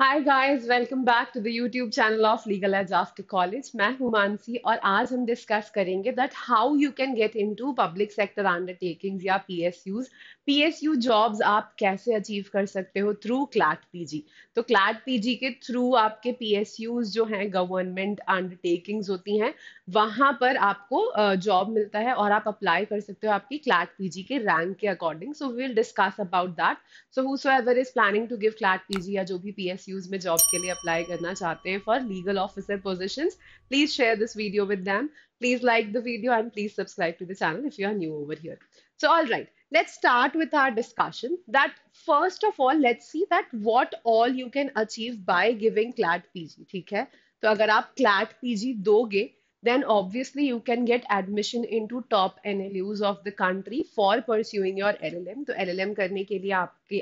Hi guys welcome back to the YouTube channel of legal as after college मैं हूं मानसी और आज हम डिस्कस करेंगे that how you can get into public sector undertakings या PSUs PSU jobs आप कैसे अचीव कर सकते हो थ्रू क्लैट पीजी तो क्लैट पीजी के थ्रू आपके पीएसयूज जो हैं गवर्नमेंट अंडरटेकिंग्स होती हैं वहां पर आपको जॉब मिलता है और आप अप्लाई कर सकते हो आपकी क्लैट पीजी के रैंक के according so we will discuss about that so who is planning to give CLAT PG या जो भी पीएस एक्सक्यूज में जॉब के लिए अप्लाई करना चाहते हैं for legal officer position please share this video with them please like the video and please subscribe to the channel if you are new over here so all right let's start with our discussion that first of all let's see that what all you can achieve by giving CLAT pg ठीक है तो अगर आप CLAT pg दोगे then obviously you can get admission into top NLUs of the country for pursuing your LLM. तो LLM करने के लिए आपके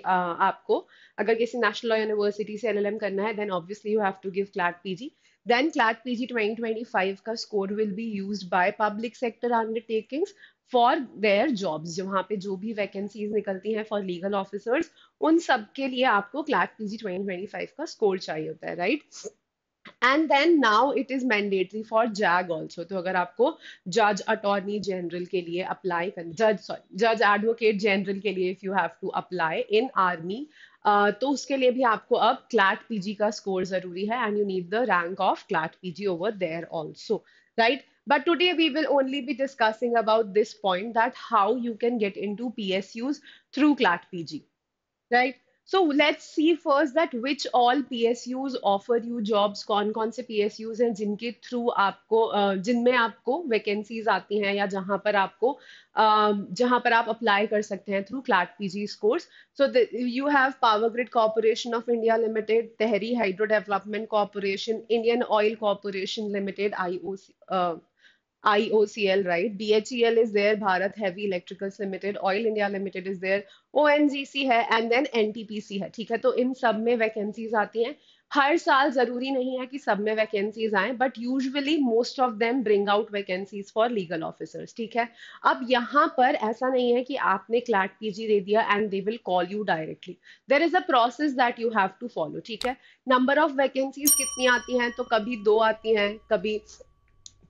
आपको अगर किसी नेशनल यूनिवर्सिटी से LLM करना है then obviously you have to give CLAT PG. Then CLAT PG 2025 का score will be used by public sector undertakings for their jobs वहाँ पे जो भी वैकेंसीज निकलती हैं फॉर लीगल ऑफिसर्स उन सब के लिए आपको क्लैट पीजी 2025 का स्कोर चाहिए होता है right right? And then now it is mandatory for JAG also तो अगर आपको जज अटॉर्नी जनरल के लिए अप्लाई कर जज सॉरी जज एडवोकेट जनरल के लिए if you have to apply in army तो उसके लिए भी आपको अब क्लैट पीजी का स्कोर जरूरी है and you need the rank of CLAT PG over there also right but today we will only be discussing about this point that how you can get into psus through clat pg right So let's see first that which all PSUs offer you jobs, कौन कौन से PSUs हैं जिनके through आपको जिनमें आपको vacancies आती हैं या जहां पर आपको जहां पर आप अप्लाई कर सकते हैं थ्रू क्लार्क PG course so you have Power Grid Corporation of India Limited Tehri Hydro Development Corporation Indian Oil Corporation Limited I IOCL, right? BHEL is there, Bharat Heavy Electricals Limited, Oil India Limited is there, ONGC है and then NTPC है ठीक है तो इन सब में vacancies आती हैं हर साल जरूरी नहीं है कि सब में वैकेंसीज आए but usually most of them bring out vacancies for legal officers ठीक है अब यहाँ पर ऐसा नहीं है कि आपने क्लैट पीजी दे दिया and they will call you directly there is a process that you have to follow ठीक है नंबर ऑफ वैकेंसीज कितनी आती हैं तो कभी दो आती हैं कभी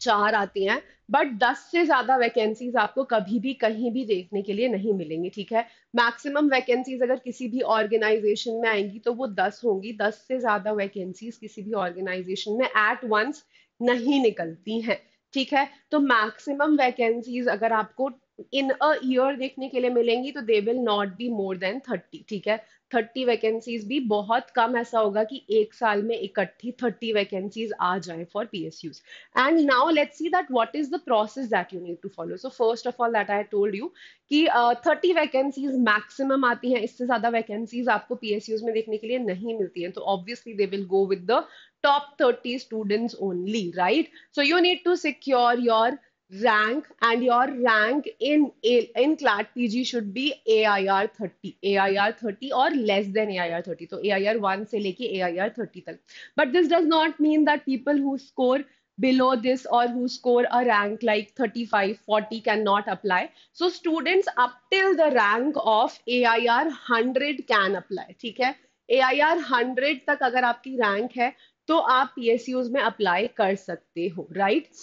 चार आती हैं बट दस से ज़्यादा वैकेंसीज आपको कभी भी कहीं भी देखने के लिए नहीं मिलेंगी ठीक है मैक्सिमम वैकेंसीज अगर किसी भी ऑर्गेनाइजेशन में आएंगी तो वो दस होंगी दस से ज़्यादा वैकेंसीज किसी भी ऑर्गेनाइजेशन में एट वंस नहीं निकलती हैं ठीक है तो मैक्सिमम वैकेंसीज अगर आपको इन अ ईयर देखने के लिए मिलेंगी तो they will not be more than thirty ठीक है थर्टी वैकेंसीज भी बहुत कम ऐसा होगा कि एक साल में इकट्ठी थर्टी वैकेंसीज आ जाए for P S PSUs and now let see that what is the process that you need to follow so first of all that I told you कि थर्टी वैकेंसीज मैक्सिमम आती हैं इससे ज्यादा vacancies आपको P S Us में देखने के लिए नहीं मिलती हैं तो obviously they will go with the top thirty students only right so you need to secure your rank and your rank in in CLAT PG should be AIR 30 AIR 30 or less than AIR 30 so AIR 1 se leke AIR 30 tak but this does not mean that people who score below this or who score a rank like 35 40 cannot apply so students up till the rank of AIR 100 can apply theek hai AIR 100 tak agar aapki rank hai तो आप PSUs में apply कर सकते हो right right?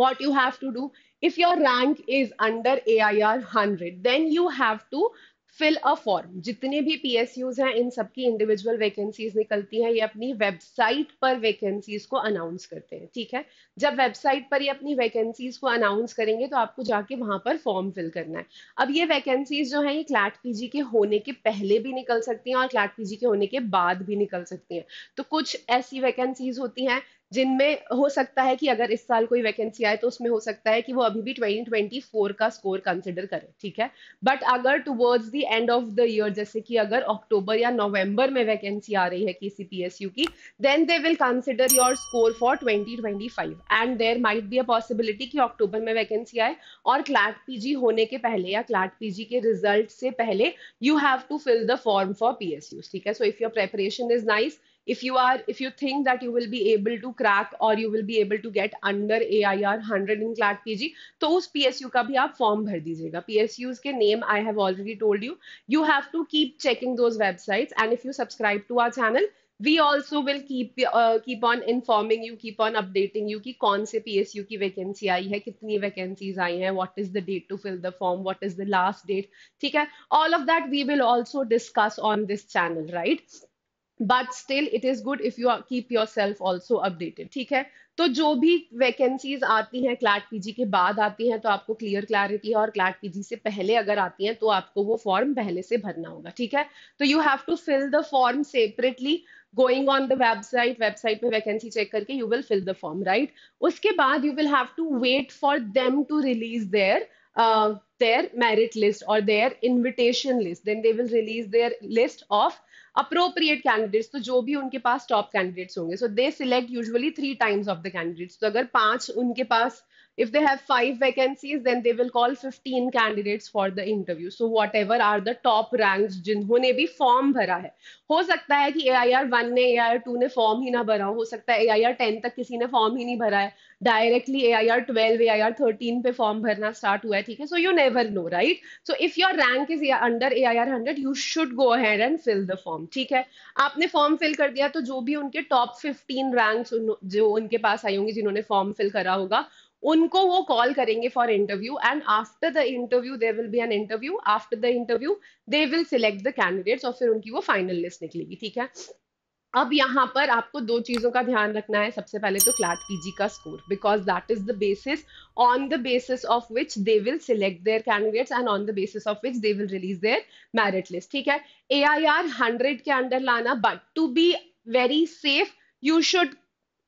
what you have to do if your rank is under AIR 100 then you have to fill a form जितने भी P S use हैं इन सबकी इंडिविजुअल वैकेंसीज निकलती हैं ये अपनी वेबसाइट पर वैकेंसीज को अनाउंस करते हैं ठीक है जब वेबसाइट पर ये अपनी वैकेंसीज को अनाउंस करेंगे तो आपको जाके वहां पर फॉर्म फिल करना है अब ये वैकेंसीज जो है ये क्लैट पीजी के होने के पहले भी निकल सकती हैं और क्लैट पीजी के होने के बाद भी निकल सकती हैं तो कुछ ऐसी वैकेंसीज होती हैं जिनमें हो सकता है कि अगर इस साल कोई वैकेंसी आए तो उसमें हो सकता है कि वो अभी भी 2024 का स्कोर कंसिडर करें ठीक है बट अगर towards the end of the year जैसे कि अगर अक्टूबर या नवंबर में वैकेंसी आ रही है किसी यू की then they will consider your score for 2025 and there might be a possibility कि अक्टूबर में वैकेंसी आए और क्लैट पी होने के पहले या क्लैट पी के रिजल्ट से पहले you have to fill the form for P ठीक है so if your preparation is nice if you are if you think that you will be able to crack or you will be able to get under AIR 100 in CLAT PG तो उस PSU का भी आप form भर दीजिएगा PSUs के name I have already told you you have to keep checking those websites and if you subscribe to our channel we also will keep uh, keep on informing you keep on updating you कि कौन से PSU की vacancy आई है कितनी vacancies आई हैं what is the date to fill the form what is the last date ठीक है all of that we will also discuss on this channel right but still it is good if you keep yourself also updated ठीक है तो जो भी vacancies आती हैं CLAT PG के बाद आती हैं तो आपको क्लियर क्लैरिटी है और क्लैट पीजी से पहले अगर आती हैं तो आपको वो फॉर्म पहले से भरना होगा ठीक है तो you have to fill the form separately going on the website website पे वैकेंसी चेक करके you will fill the form right उसके बाद you will have to wait for them to release their their merit list और their invitation list then they will release their list of appropriate candidates तो जो भी उनके पास top candidates होंगे so they select usually three times of the candidates तो अगर पांच उनके पास if they have five vacancies then they will call 15 candidates for the interview so whatever are the top ranks जिन्होंने भी फॉर्म भरा है हो सकता है कि ए आई आर वन ने ए आई आर टू ने फॉर्म ही ना भरा हो सकता है ए आई आर टेन तक किसी ने फॉर्म ही नहीं भरा है directly A I R twelve A I R thirteen पे फॉर्म भरना स्टार्ट हुआ है ठीक है so you never know right so if your rank is under A I R hundred you should go ahead and fill the form ठीक है आपने form fill कर दिया तो जो भी उनके टॉप फिफ्टीन रैंक्स जो उनके पास आई होंगी जिन्होंने फॉर्म फिल करा होगा उनको वो कॉल करेंगे for interview and after the interview there will be an interview after the interview they will select the candidates और फिर उनकी वो फाइनल लिस्ट निकलेगी ठीक है अब यहाँ पर आपको दो चीज़ों का ध्यान रखना है सबसे पहले तो क्लाट पीजी का score because that is the basis on the basis of which they will select their candidates and on the basis of which they will release their merit list ठीक है ए आई आर हंड्रेड के under लाना but to be very safe you should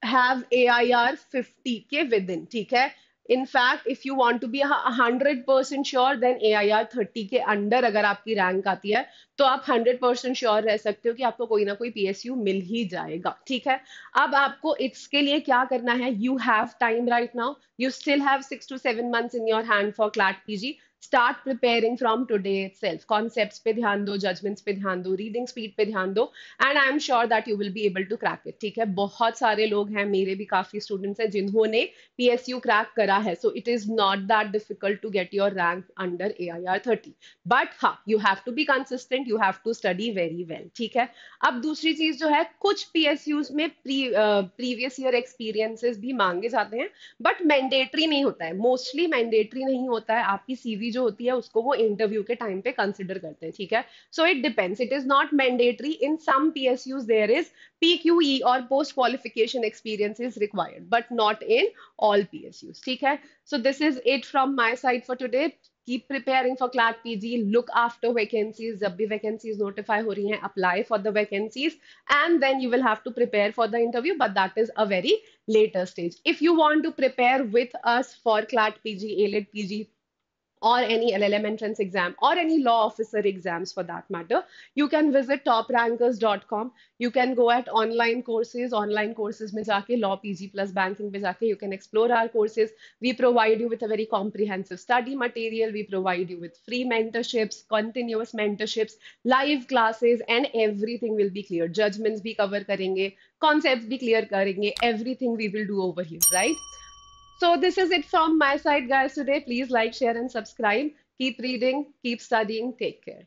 have A I R fifty के within ठीक है in fact if you want to be hundred percent sure then A I R thirty के under अगर आपकी rank आती है तो आप हंड्रेड परसेंट श्योर रह सकते हो कि आपको कोई ना कोई पी एस यू मिल ही जाएगा ठीक है अब आपको इसके लिए क्या करना है you have time right now you still have six to seven months in your hand for CLAT जी start preparing from today self concept पे ध्यान दो जजमेंट्स पे ध्यान दो रीडिंग स्पीड पे ध्यान दो and I am sure that you will be able to crack it ठीक है बहुत सारे लोग हैं मेरे भी काफी स्टूडेंट्स हैं जिन्होंने पी एस यू क्रैक करा है so it is not that difficult to get your rank under A I R thirty but हाँ you have to be consistent you have to study very well ठीक है अब दूसरी चीज जो है कुछ पी एस यूज में प्रीवियस ईयर एक्सपीरियंसेस भी मांगे जाते हैं बट मैंडेटरी नहीं होता है मोस्टली मैंडेटरी नहीं होता है आपकी सीवी भी जो होती है उसको वो इंटरव्यू के टाइम पे कंसिडर करते हैं ठीक है so it depends it is not mandatory in some P S PSUs there is P Q E और post qualification experience is required but not in all P S PSUs ठीक है so this is it from my side for today keep preparing for CLAT PG, look after vacancies, जब भी vacancies notify हो रही हैं, apply for the vacancies and then you will have to prepare for the interview but that is a very later stage. If you want to prepare with us for CLAT PG, ALET PG, or any LLM entrance exam or any law officer exams for that matter, you can visit toprankers.com. You can go at online courses, online courses में law PG plus banking में you can explore our courses. We provide you with a very comprehensive study material. We provide you with free mentorships, continuous mentorships, live classes and everything will be clear. Judgments be cover करेंगे, concepts be clear करेंगे. Everything we will do over here, right? So this is it from my side, guys, today. Please like, share, and subscribe. Keep reading, keep studying. Take care.